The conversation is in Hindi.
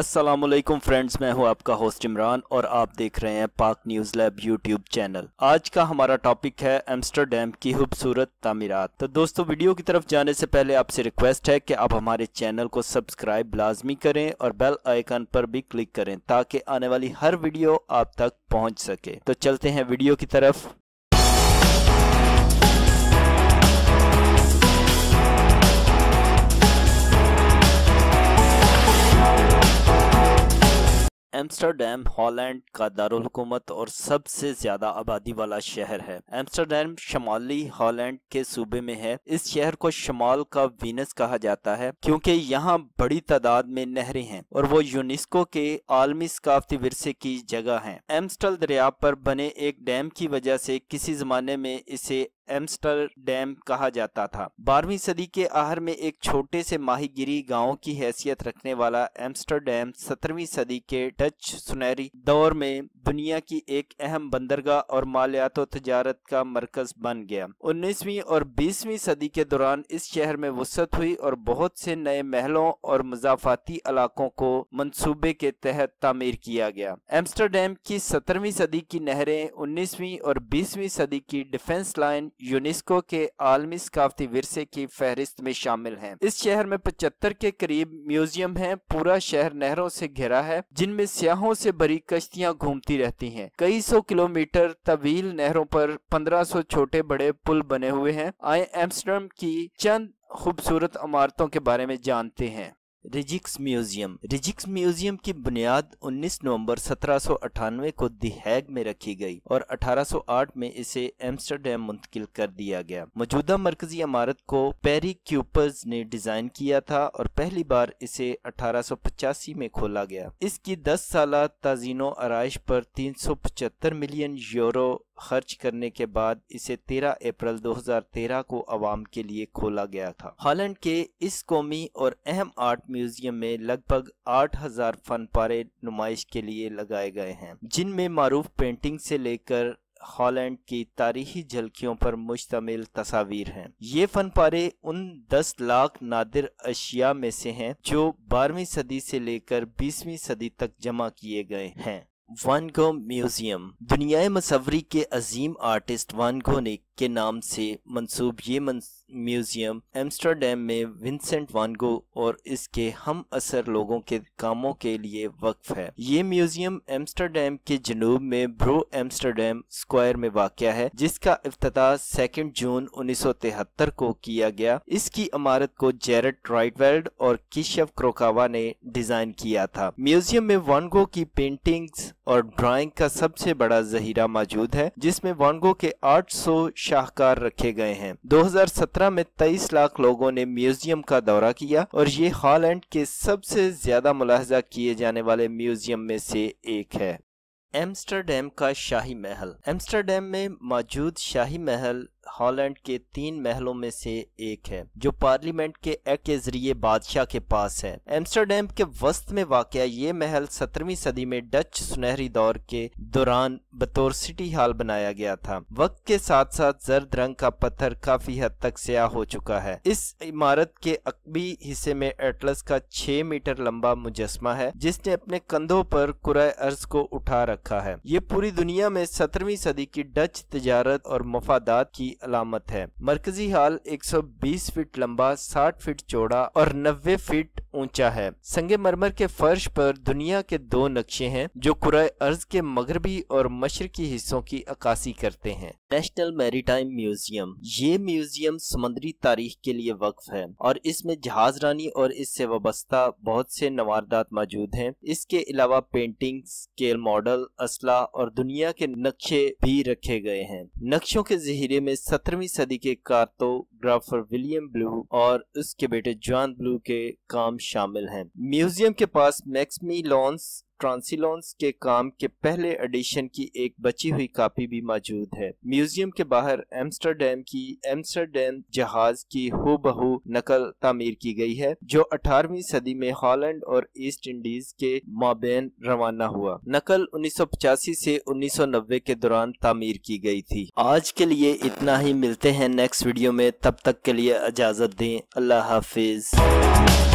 असलम फ्रेंड्स मैं हूं आपका होस्ट इमरान और आप देख रहे हैं पाक न्यूज़ लैब यूट्यूब चैनल आज का हमारा टॉपिक है एम्स्टरडेम की खूबसूरत तमीरत तो दोस्तों वीडियो की तरफ जाने से पहले आपसे रिक्वेस्ट है कि आप हमारे चैनल को सब्सक्राइब लाजमी करें और बेल आइकन पर भी क्लिक करें ताकि आने वाली हर वीडियो आप तक पहुँच सके तो चलते हैं वीडियो की तरफ एम्स्टरडेम हॉलैंड का दारकूमत और सबसे ज्यादा आबादी वाला शहर है एम्स्टरडेम शमाली हॉलैंड के सूबे में है इस शहर को शमाल का वीनस कहा जाता है क्योंकि यहाँ बड़ी तादाद में नहरें हैं और वो यूनेस्को के आलमी सकाफती वरसे की जगह है एम्स्टल दरिया पर बने एक डैम की वजह से किसी जमाने में इसे एम्स्टरडेम कहा जाता था बारहवीं सदी के आहर में एक छोटे से माहिगिरी गांव की हैसियत रखने वाला एम्स्टरडेम सत्रहवीं सदी के डच सुनहरी दौर में दुनिया की एक अहम बंदरगाह और मालियात तजारत का मरकज बन गया उन्नीसवीं और बीसवीं सदी के दौरान इस शहर में वसत हुई और बहुत से नए महलों और मजाफाती इलाकों को मनसूबे के तहत तमीर किया गया एम्स्टरडेम की सत्रहवीं सदी की नहरें उन्नीसवीं और बीसवीं सदी की डिफेंस लाइन यूनेस्को के आलमी सकाफती वरसे की फहरिस्त में शामिल है इस शहर में पचहत्तर के करीब म्यूजियम है पूरा शहर नहरों से घिरा है जिनमें सियाहों से भरी कश्तियाँ घूमती गुजरती रहती हैं। कई सौ किलोमीटर तवील नहरों पर 1500 छोटे बड़े पुल बने हुए हैं आए एम्स्टर्डम की चंद खूबसूरत इमारतों के बारे में जानते हैं रिजिक्स म्यूजियम रिजिक्स म्यूजियम की बुनियाद 19 नवंबर 1798 को दी हैग में रखी गई और 1808 में इसे एम्स्टरडेम मुंतकिल कर दिया गया मौजूदा मरकजी इमारत को पेरी क्यूपर्स ने डिजाइन किया था और पहली बार इसे अठारह में खोला गया इसकी 10 साल ताजीनो आरइश पर तीन मिलियन यूरो खर्च करने के बाद इसे 13 अप्रैल 2013 को आवाम के लिए खोला गया था हॉलैंड के इस कौमी और अहम आर्ट म्यूजियम में लगभग 8000 फन पारे नुमाइश के लिए लगाए गए हैं जिनमें मरूफ पेंटिंग से लेकर हॉलैंड की तारीखी झलकियों पर मुश्तमिल तस्वीर हैं ये फन पारे उन दस लाख नादिर अशिया में से हैं जो 12वीं सदी से लेकर बीसवीं सदी तक जमा किए गए हैं वन गो म्यूजियम दुनिया मसवरी के अजीम आर्टिस्ट वन गो ने के नाम से मंसूब ये म्यूजियम एम्स्टरडेम में विंसेंट वन गो और इसके हम असर लोगों के कामों के लिए वक्फ है ये म्यूजियम एम्स्टरडेम के जनूब में ब्रो एम्स्टरडेम स्क्वायर में वाक़ है जिसका अफ्ताह सेकेंड जून उन्नीस सौ तिहत्तर को किया गया इसकी इमारत को जेरट राइटवेल्ड और किशव क्रोकावा ने डिजाइन किया था म्यूजियम में वान गो की पेंटिंग्स और ड्राइंग का सबसे बड़ा जहीरा मौजूद है जिसमें वानगो के 800 शाहकार रखे गए हैं 2017 में 23 लाख लोगों ने म्यूजियम का दौरा किया और ये हॉलैंड के सबसे ज्यादा मुलाहजा किए जाने वाले म्यूजियम में से एक है एम्स्टरडेम का शाही महल एम्स्टरडेम में मौजूद शाही महल हॉलैंड के तीन महलों में से एक है जो पार्लियामेंट के एक्ट के जरिए बादशाह के पास है एम्स्टरडेम के वस्त में वाक़ ये महल सत्रहवीं सदी में डच सुनहरी दौर के दौरान बतौर सिटी हॉल बनाया गया था वक्त के साथ साथ जर्द रंग का पत्थर काफी हद तक स्याह हो चुका है इस इमारत के अकबी हिस्से में एटलस का छह मीटर लंबा मुजस्मा है जिसने अपने कंधों पर कुरय अर्ज को उठा रखा है ये पूरी दुनिया में सत्रहवीं सदी की डच तजारत और मफादात की की अलामत है मरकजी हाल 120 फीट लंबा 60 फीट चौड़ा और 90 फीट ऊंचा है संगे मरमर के फर्श पर दुनिया के दो नक्शे हैं जो कुरय अर्ज के मगरबी और मशरकी हिस्सों की अक्सी करते हैं नेशनल मैरीटाइम म्यूजियम ये म्यूजियम समुद्री तारीख के लिए वक्फ है और इसमें जहाज रानी और इससे वाबस्ता बहुत से नवारदात मौजूद हैं इसके अलावा पेंटिंग स्केल मॉडल असला और दुनिया के नक्शे भी रखे गए हैं नक्शों के जहरे में सत्रहवीं सदी के कार्टोग्राफर विलियम ब्लू और उसके बेटे जॉन ब्लू के काम शामिल हैं म्यूजियम के पास मैक्समी लॉन्स ट्रांसिलोन्स के काम के पहले एडिशन की एक बची हुई कापी भी मौजूद है म्यूजियम के बाहर एम्स्टरडेम की एम्स्टरडेम जहाज की हु बहु नकल तामीर की गई है जो 18वीं सदी में हॉलैंड और ईस्ट इंडीज के माबेन रवाना हुआ नकल 1985 से 1990 के दौरान तामीर की गई थी आज के लिए इतना ही मिलते हैं नेक्स्ट वीडियो में तब तक के लिए इजाजत दें अल्लाह हाफिज